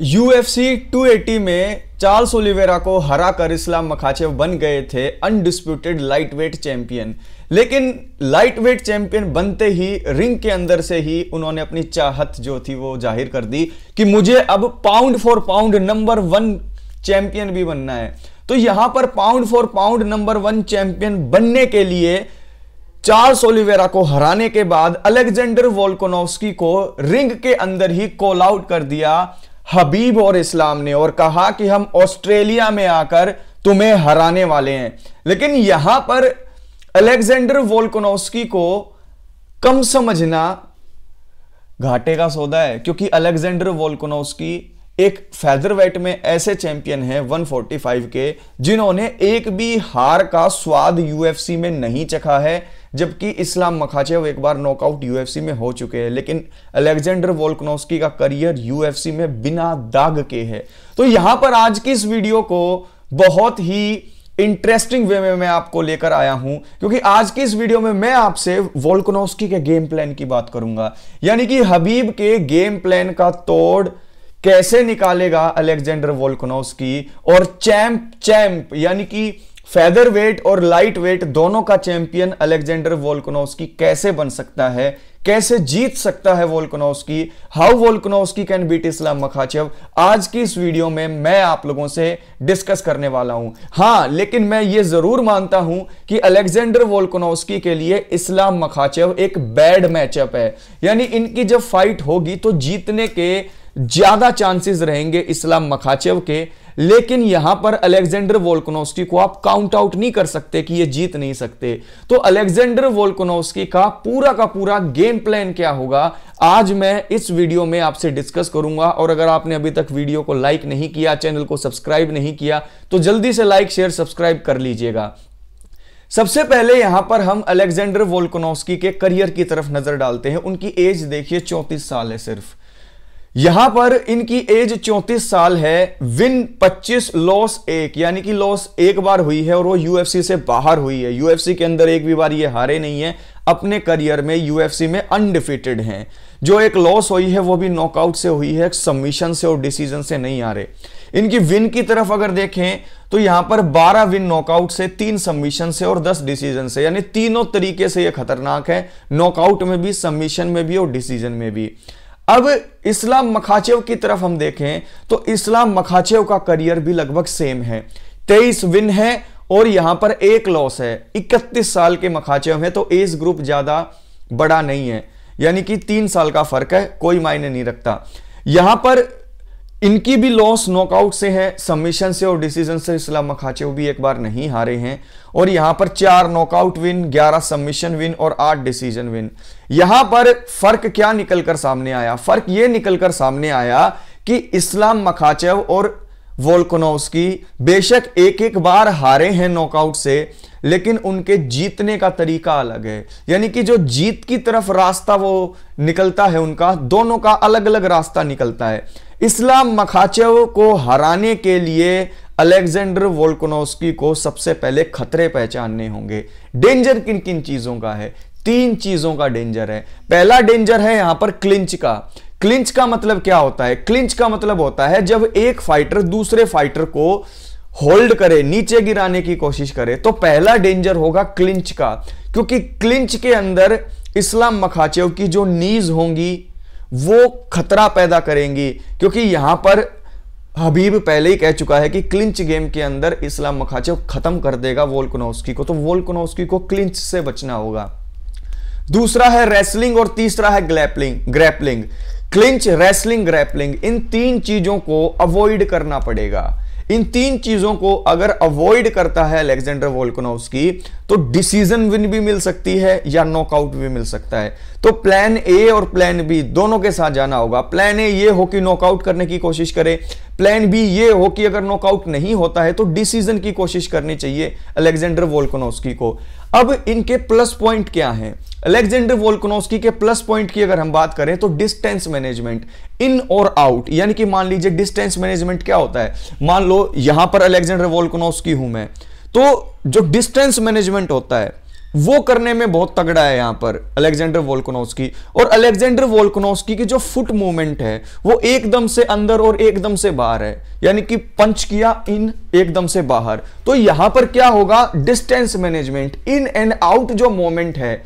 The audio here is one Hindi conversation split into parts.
यूएफसी 280 में चार्ल्स ओलिवेरा को कर इस्लाम मखाचेव बन गए थे अनडिस्प्यूटेड लाइटवेट चैंपियन लेकिन लाइटवेट चैंपियन बनते ही रिंग के अंदर से ही उन्होंने अपनी चाहत जो थी वो जाहिर कर दी कि मुझे अब pound for pound number one champion भी बनना है तो यहां पर pound for pound number one champion बनने के लिए चार्ल्स ओलिवेरा को हराने के बाद अलेक्जेंडर वोल्कोनोवस्की को रिंग के अंदर ही कॉल आउट कर दिया हबीब और इस्लाम ने और कहा कि हम ऑस्ट्रेलिया में आकर तुम्हें हराने वाले हैं लेकिन यहां पर अलेक्जेंडर वोल्कोनोस्की को कम समझना घाटे का सौदा है क्योंकि अलेक्जेंडर वोल्कोनोस्की एक फेदरवेट में ऐसे चैंपियन हैं 145 के जिन्होंने एक भी हार का स्वाद यूएफसी में नहीं चखा है जबकि इस्लाम मखाचेव एक बार नॉकआउट यूएफसी में हो चुके हैं लेकिन अलेक्जेंडर वोल्कनोस्की का करियर यूएफसी में बिना दाग के है तो यहां पर आज की इस वीडियो को बहुत ही इंटरेस्टिंग वे में मैं आपको लेकर आया हूं क्योंकि आज की इस वीडियो में मैं आपसे वोल्कनोस्की के गेम प्लान की बात करूंगा यानी कि हबीब के गेम प्लान का तोड़ कैसे निकालेगा अलेक्जेंडर वोल्कनोस्की और चैंप चैंप यानी कि फेदर वेट और लाइट वेट दोनों का चैंपियन अलेक्जेंडर वोल्कनोस्की कैसे बन सकता है कैसे जीत सकता है Volkanovski how Volkanovski can beat Islam Makhachev आज की इस वीडियो में मैं आप लोगों से डिस्कस करने वाला हूं हां लेकिन मैं ये जरूर मानता हूं कि अलेक्जेंडर वोल्कनोस्की के लिए इस्लाम मखाचेव एक बैड मैचअप है यानी इनकी जब फाइट होगी तो जीतने के ज्यादा चांसेस रहेंगे इस्लाम मखाचेव के लेकिन यहां पर अलेक्जेंडर वोल्कोनोस्की को आप काउंट आउट नहीं कर सकते कि ये जीत नहीं सकते तो अलेक्जेंडर वोल्कोनोस्की का पूरा का पूरा गेम प्लान क्या होगा आज मैं इस वीडियो में आपसे डिस्कस करूंगा और अगर आपने अभी तक वीडियो को लाइक नहीं किया चैनल को सब्सक्राइब नहीं किया तो जल्दी से लाइक शेयर सब्सक्राइब कर लीजिएगा सबसे पहले यहां पर हम अलेक्जेंडर वोल्कोनोस्की के करियर की तरफ नजर डालते हैं उनकी एज देखिए चौंतीस साल है सिर्फ यहां पर इनकी एज 34 साल है विन 25 लॉस एक यानी कि लॉस एक बार हुई है और वो यूएफसी से बाहर हुई है यूएफसी के अंदर एक भी बार ये हारे नहीं है अपने करियर में यूएफसी में अनडिफिटेड हैं जो एक लॉस हुई है वो भी नॉकआउट से हुई है सबमिशन से और डिसीजन से नहीं हारे इनकी विन की तरफ अगर देखें तो यहां पर 12 विन नॉकआउट से तीन सबमिशन से और 10 डिसीजन से यानी तीनों तरीके से ये खतरनाक है नॉकआउट में भी सबमिशन में भी और डिसीजन में भी अब इस्लाम मखाचेव की तरफ हम देखें तो इस्लाम मखाचेव का करियर भी लगभग सेम है तेईस विन है और यहां पर एक लॉस है इकतीस साल के मखाचेव है तो एज ग्रुप ज्यादा बड़ा नहीं है यानी कि तीन साल का फर्क है कोई मायने नहीं रखता यहां पर इनकी भी लॉस नॉकआउट से है सबमिशन से और डिसीजन से इस्लाम मखाचेव भी एक बार नहीं हारे हैं और यहां पर चार नॉकआउट विन ग्यारह सबमिशन विन और आठ डिसीजन विन यहां पर फर्क क्या निकलकर सामने आया फर्क यह निकलकर सामने आया कि इस्लाम मखाचेव और वोल्कोनोवस्की बेशक एक एक बार हारे हैं नॉकआउट से लेकिन उनके जीतने का तरीका अलग है यानी कि जो जीत की तरफ रास्ता वो निकलता है उनका दोनों का अलग अलग रास्ता निकलता है इस्लाम मखाचेव को हराने के लिए अलेक्जेंडर वोल्कोनोस्की को सबसे पहले खतरे पहचानने होंगे डेंजर किन किन चीजों का है तीन चीजों का डेंजर है पहला डेंजर है यहां पर क्लिंच का क्लिंच का मतलब क्या होता है क्लिंच का मतलब होता है जब एक फाइटर दूसरे फाइटर को होल्ड करे नीचे गिराने की कोशिश करे तो पहला डेंजर होगा क्लिंच का क्योंकि क्लिंच के अंदर इस्लाम मखाचेव की जो नीज होंगी वो खतरा पैदा करेंगी क्योंकि यहां पर हबीब पहले ही कह चुका है कि क्लिंच गेम के अंदर इस्लाम मखाचे खत्म कर देगा वोल्कनोस्की को तो वोल्कनोस्की को क्लिंच से बचना होगा दूसरा है रेसलिंग और तीसरा है grappling grappling clinch wrestling grappling इन तीन चीजों को अवॉइड करना पड़ेगा इन तीन चीजों को अगर अवॉइड करता है अलेक्जेंडर वोल्कनोव तो डिसीजन विन भी मिल सकती है या नॉकआउट भी मिल सकता है तो प्लान ए और प्लान बी दोनों के साथ जाना होगा प्लान ए ये हो कि नॉकआउट करने की कोशिश करे प्लान बी ये हो कि अगर नॉकआउट नहीं होता है तो डिसीजन की कोशिश करनी चाहिए अलेक्जेंडर वोल्कोनोस्की को अब इनके प्लस पॉइंट क्या हैं अलेक्जेंडर वोल्कनोस्की के प्लस पॉइंट की अगर हम बात करें तो डिस्टेंस मैनेजमेंट इन और आउट यानी कि मान लीजिए डिस्टेंस मैनेजमेंट क्या होता है मान लो यहां पर अलेक्जेंडर वोल्कनोस्की हूं मैं तो जो डिस्टेंस मैनेजमेंट होता है वो करने में बहुत तगड़ा है यहां पर अलेक्जेंडर वोल्कोनोस्की और अलेक्जेंडर वोल्कोनोस्की की जो फुट मूवमेंट है वो एकदम से अंदर और एकदम से बाहर है यानी कि पंच किया इन एकदम से बाहर तो यहां पर क्या होगा distance management in and out जो मूवमेंट है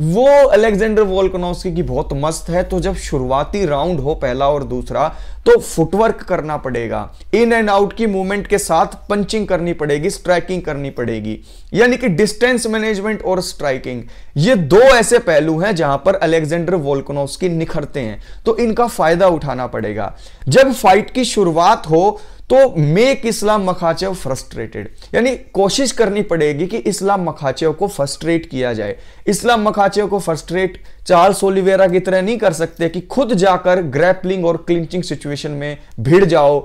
वो अलेक्जेंडर वोल्कनोस्की की बहुत मस्त है तो जब शुरुआती राउंड हो पहला और दूसरा तो फुटवर्क करना पड़ेगा इन एंड आउट की मूवमेंट के साथ पंचिंग करनी पड़ेगी स्ट्राइकिंग करनी पड़ेगी यानी कि डिस्टेंस मैनेजमेंट और स्ट्राइकिंग ये दो ऐसे पहलू हैं जहां पर अलेक्जेंडर वोल्कनोस्की निखरते हैं तो इनका फायदा उठाना पड़ेगा जब फाइट की शुरुआत हो तो मेक इस्लाम मखाचे फ्रस्ट्रेटेड यानी कोशिश करनी पड़ेगी कि इस्लाम मखाचे को फ्रस्ट्रेट किया जाए इस्लाम मखाचे को फ्रस्ट्रेट चार्ल्स ओलिवेरा की तरह नहीं कर सकते कि खुद जाकर ग्रैपलिंग और क्लिंचिंग सिचुएशन में भिड़ जाओ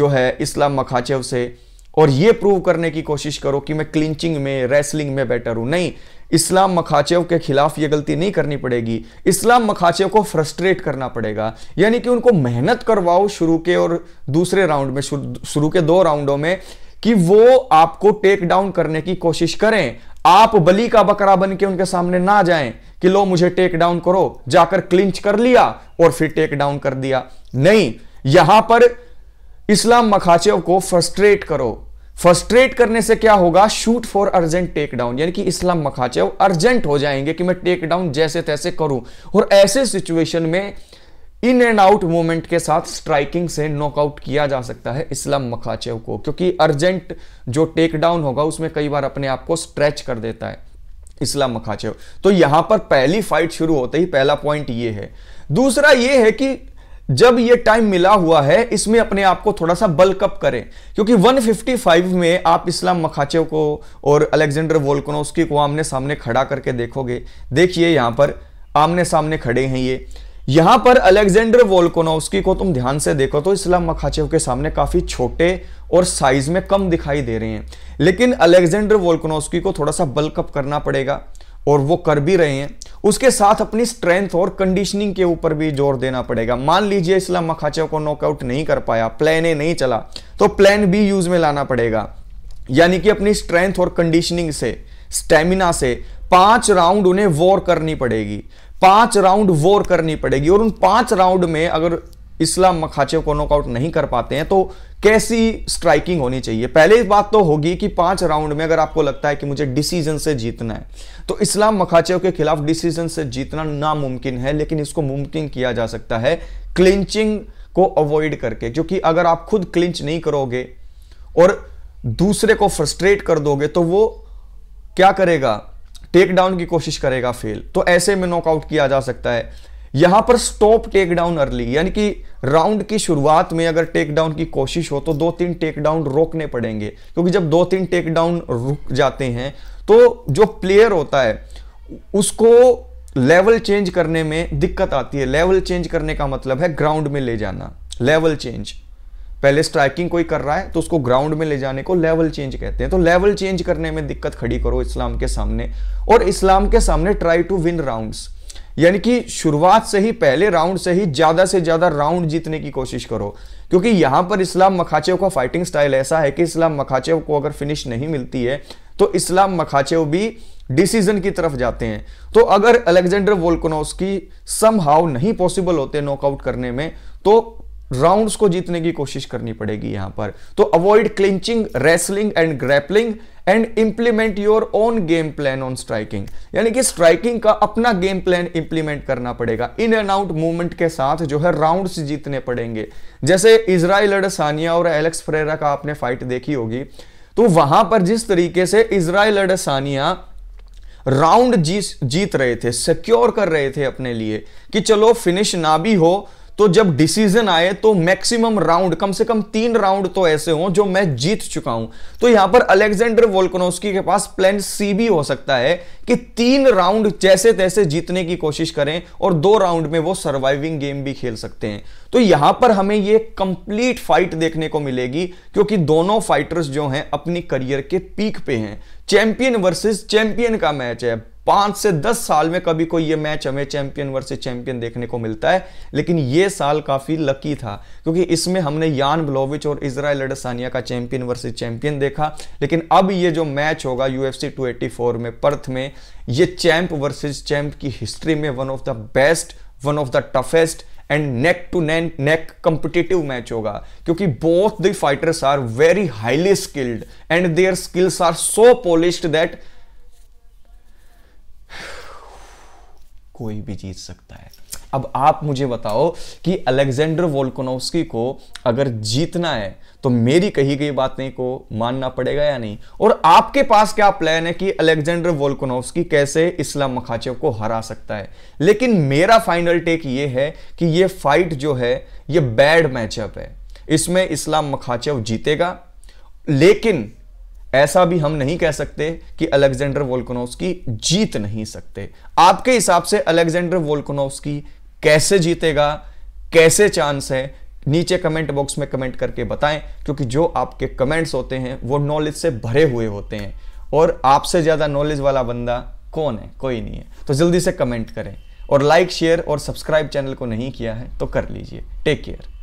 जो है इस्लाम मखाचे से और यह प्रूव करने की कोशिश करो कि मैं क्लिंचिंग में रेसलिंग में बेटर हूं नहीं इस्लाम मखाचेव के खिलाफ ये गलती नहीं करनी पड़ेगी इस्लाम मखाचेव को फ्रस्ट्रेट करना पड़ेगा यानी कि उनको मेहनत करवाओ शुरू के और दूसरे राउंड में शुरू के दो राउंडों में कि वो आपको टेक डाउन करने की कोशिश करें आप बली का बकरा बन के उनके सामने ना जाएं कि लो मुझे टेक डाउन करो जाकर क्लिंच कर लिया और फिर टेक डाउन कर दिया नहीं यहां पर इस्लाम मखाचेव को फ्रस्ट्रेट करो फर्स्ट्रेट करने से क्या होगा shoot for urgent take down यानी कि इस्लाम मखाचे अर्जेंट हो जाएंगे कि मैं टेक डाउन जैसे तैसे करूं और ऐसे सिचुएशन में इन एंड आउट मूवमेंट के साथ स्ट्राइकिंग से नॉकआउट किया जा सकता है इस्लाम मखाचेव को क्योंकि अर्जेंट जो टेक डाउन होगा उसमें कई बार अपने आप को स्ट्रेच कर देता है इस्लाम मखाचेव तो यहां पर पहली फाइट शुरू होते ही पहला पॉइंट ये है दूसरा ये है कि जब ये टाइम मिला हुआ है इसमें अपने आप को थोड़ा सा बल्कअप करें क्योंकि 155 में आप इस्लाम मखाचे को और अलेक्जेंडर वोल्कनोस्की को आमने सामने खड़ा करके देखोगे देखिए यहां पर आमने सामने खड़े हैं ये यहां पर अलेक्जेंडर वोल्कोनोस्की को तुम ध्यान से देखो तो इस्लाम मखाचेव के सामने काफी छोटे और साइज में कम दिखाई दे रहे हैं लेकिन अलेक्जेंडर वोल्कोनोस्की को थोड़ा सा बल्कअप करना पड़ेगा और वो कर भी रहे हैं उसके साथ अपनी स्ट्रेंथ और कंडीशनिंग के ऊपर भी जोर देना पड़ेगा मान लीजिए इस्लाम मखाचे को नॉकआउट नहीं कर पाया प्लान ए नहीं चला तो प्लान बी यूज में लाना पड़ेगा यानी कि अपनी स्ट्रेंथ और कंडीशनिंग से स्टेमिना से पांच राउंड उन्हें वॉर करनी पड़ेगी पांच राउंड वॉर करनी पड़ेगी और उन पांच राउंड में अगर इस्लाम मखाचे को नॉकआउट नहीं कर पाते हैं तो कैसी स्ट्राइकिंग होनी चाहिए पहले बात तो होगी कि पांच राउंड में अगर आपको लगता है कि मुझे डिसीजन से जीतना है तो इस्लाम मखाचे के खिलाफ डिसीजन से जीतना नामुमकिन है लेकिन इसको मुमकिन किया जा सकता है क्लिंचिंग को अवॉइड करके क्योंकि अगर आप खुद क्लिंच नहीं करोगे और दूसरे को फ्रस्ट्रेट कर दोगे तो वो क्या करेगा टेक डाउन की कोशिश करेगा फेल तो ऐसे में नॉकआउट किया जा सकता है यहां पर स्टॉप टेक डाउन अर्ली यानी कि राउंड की शुरुआत में अगर टेक डाउन की कोशिश हो तो दो तीन टेक डाउन रोकने पड़ेंगे क्योंकि जब दो तीन टेक डाउन रुक जाते हैं तो जो प्लेयर होता है उसको लेवल चेंज करने में दिक्कत आती है लेवल चेंज करने का मतलब है ग्राउंड में ले जाना लेवल चेंज पहले स्ट्राइकिंग कोई कर रहा है तो उसको ग्राउंड में ले जाने को लेवल चेंज कहते हैं तो लेवल चेंज करने में दिक्कत खड़ी करो इस्लाम के सामने और इस्लाम के सामने ट्राई टू विन राउंड्स यानी कि शुरुआत से ही पहले राउंड से ही ज्यादा से ज्यादा राउंड जीतने की कोशिश करो क्योंकि यहां पर इस्लाम मखाचेव का फाइटिंग स्टाइल ऐसा है कि इस्लाम मखाचेव को अगर फिनिश नहीं मिलती है तो इस्लाम मखाचेव भी डिसीजन की तरफ जाते हैं तो अगर अलेक्जेंडर की सम हाउ नहीं पॉसिबल होते नॉकआउट करने में तो राउंड्स को जीतने की कोशिश करनी पड़ेगी यहां पर तो avoid clinching wrestling and grappling and implement your own game plan on striking यानी कि स्ट्राइकिंग का अपना गेम प्लान इंप्लीमेंट करना पड़ेगा इन एंड आउट मूवमेंट के साथ जो है राउंड्स जीतने पड़ेंगे जैसे इसराइल अडसानिया और एलेक्स फ्रेरा का आपने फाइट देखी होगी तो वहां पर जिस तरीके से इसराइल अडसानिया राउंड जीत रहे थे सिक्योर कर रहे थे अपने लिए कि चलो फिनिश ना भी हो तो जब डिसीजन आए तो मैक्सिमम राउंड कम से कम तीन राउंड तो ऐसे हों जो मैं जीत चुका हूं तो यहां पर अलेक्जेंडर वोल्कनोस्की के पास प्लान सी भी हो सकता है कि तीन राउंड जैसे तैसे जीतने की कोशिश करें और दो राउंड में वो सर्वाइविंग गेम भी खेल सकते हैं तो यहां पर हमें ये कंप्लीट फाइट देखने को मिलेगी क्योंकि दोनों फाइटर्स जो हैं अपनी करियर के पीक पे हैं चैंपियन वर्सेस चैंपियन का मैच है पांच से दस साल में कभी कोई ये मैच हमें चैंपियन वर्सेस चैंपियन देखने को मिलता है लेकिन ये साल काफी लकी था क्योंकि इसमें हमने यान ब्लोविच और इसराइल एडसानिया का चैंपियन वर्सेस चैंपियन देखा लेकिन अब ये जो मैच होगा यूएफसी 284 में पर्थ में ये चैंप वर्सेस चैंप की हिस्ट्री में one of the best one of the toughest and neck to neck neck competitive match होगा क्योंकि both the fighters are very highly skilled and their skills are so polish that कोई भी जीत सकता है अब आप मुझे बताओ कि अलेक्जेंडर वोल्कोनोस्की को अगर जीतना है तो मेरी कही गई बातें को मानना पड़ेगा या नहीं और आपके पास क्या प्लान है कि अलेक्जेंडर वोल्कोनोस्की कैसे इस्लाम मखाचेव को हरा सकता है लेकिन मेरा फाइनल टेक ये है कि ये फाइट जो है ये बैड मैचअप है इसमें इस्लाम मखाचेव जीतेगा लेकिन ऐसा भी हम नहीं कह सकते कि अलेक्जेंडर वोल्कोनोवस्की जीत नहीं सकते आपके हिसाब से अलेक्जेंडर वोल्कोनोवस्की कैसे जीतेगा कैसे चांस है नीचे कमेंट बॉक्स में कमेंट करके बताएं क्योंकि जो आपके कमेंट्स होते हैं वो नॉलेज से भरे हुए होते हैं और आपसे ज़्यादा नॉलेज वाला बंदा कौन है कोई नहीं है तो जल्दी से कमेंट करें और लाइक शेयर और सब्सक्राइब चैनल को नहीं किया है तो कर लीजिए टेक केयर